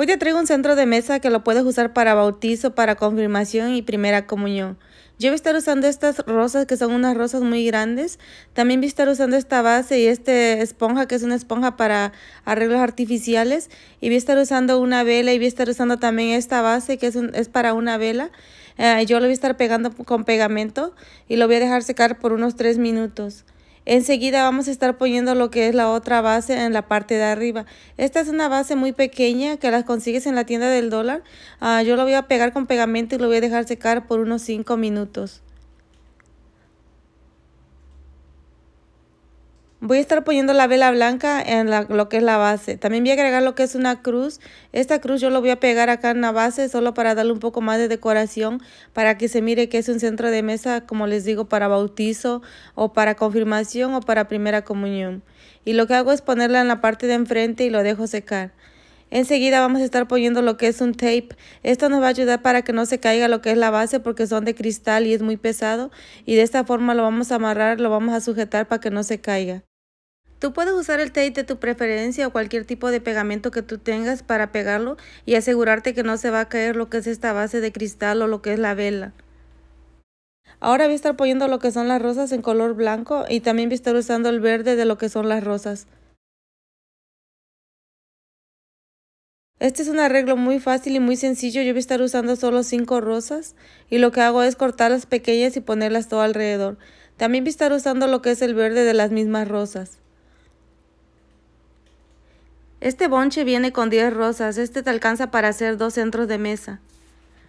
Hoy te traigo un centro de mesa que lo puedes usar para bautizo, para confirmación y primera comunión. Yo voy a estar usando estas rosas que son unas rosas muy grandes. También voy a estar usando esta base y esta esponja que es una esponja para arreglos artificiales. Y voy a estar usando una vela y voy a estar usando también esta base que es, para una vela. Eh, yo lo voy a estar pegando con pegamento y lo voy a dejar secar por unos 3 minutos. Enseguida vamos a estar poniendo lo que es la otra base en la parte de arriba. Esta es una base muy pequeña que las consigues en la tienda del dólar. Ah, yo lo voy a pegar con pegamento y lo voy a dejar secar por unos 5 minutos. Voy a estar poniendo la vela blanca en la, lo que es la base. También voy a agregar lo que es una cruz. Esta cruz yo lo voy a pegar acá en la base solo para darle un poco más de decoración para que se mire que es un centro de mesa, como les digo, para bautizo o para confirmación o para primera comunión. Y lo que hago es ponerla en la parte de enfrente y lo dejo secar. Enseguida vamos a estar poniendo lo que es un tape. Esto nos va a ayudar para que no se caiga lo que es la base porque son de cristal y es muy pesado. Y de esta forma lo vamos a amarrar, lo vamos a sujetar para que no se caiga. Tú puedes usar el tape de tu preferencia o cualquier tipo de pegamento que tú tengas para pegarlo y asegurarte que no se va a caer lo que es esta base de cristal o lo que es la vela. Ahora voy a estar poniendo lo que son las rosas en color blanco y también voy a estar usando el verde de lo que son las rosas. Este es un arreglo muy fácil y muy sencillo. Yo voy a estar usando solo cinco rosas y lo que hago es cortarlas pequeñas y ponerlas todo alrededor. También voy a estar usando lo que es el verde de las mismas rosas. Este bonche viene con 10 rosas, este te alcanza para hacer dos centros de mesa.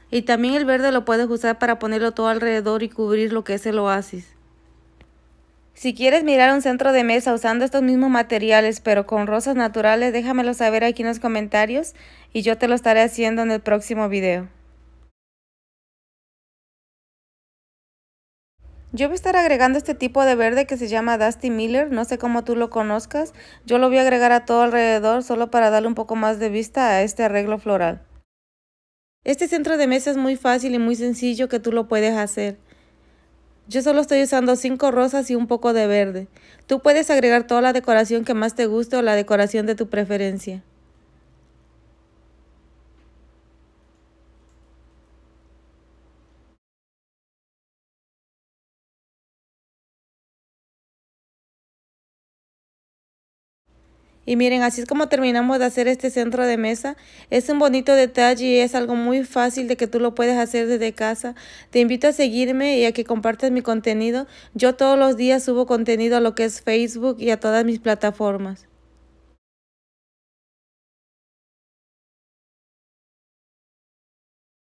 Y también el verde lo puedes usar para ponerlo todo alrededor y cubrir lo que es el oasis. Si quieres mirar un centro de mesa usando estos mismos materiales pero con rosas naturales, déjamelo saber aquí en los comentarios y yo te lo estaré haciendo en el próximo video. Yo voy a estar agregando este tipo de verde que se llama Dusty Miller, no sé cómo tú lo conozcas. Yo lo voy a agregar a todo alrededor solo para darle un poco más de vista a este arreglo floral. Este centro de mesa es muy fácil y muy sencillo que tú lo puedes hacer. Yo solo estoy usando cinco rosas y un poco de verde. Tú puedes agregar toda la decoración que más te guste o la decoración de tu preferencia. Y miren, así es como terminamos de hacer este centro de mesa. Es un bonito detalle y es algo muy fácil de que tú lo puedes hacer desde casa. Te invito a seguirme y a que compartas mi contenido. Yo todos los días subo contenido a lo que es Facebook y a todas mis plataformas.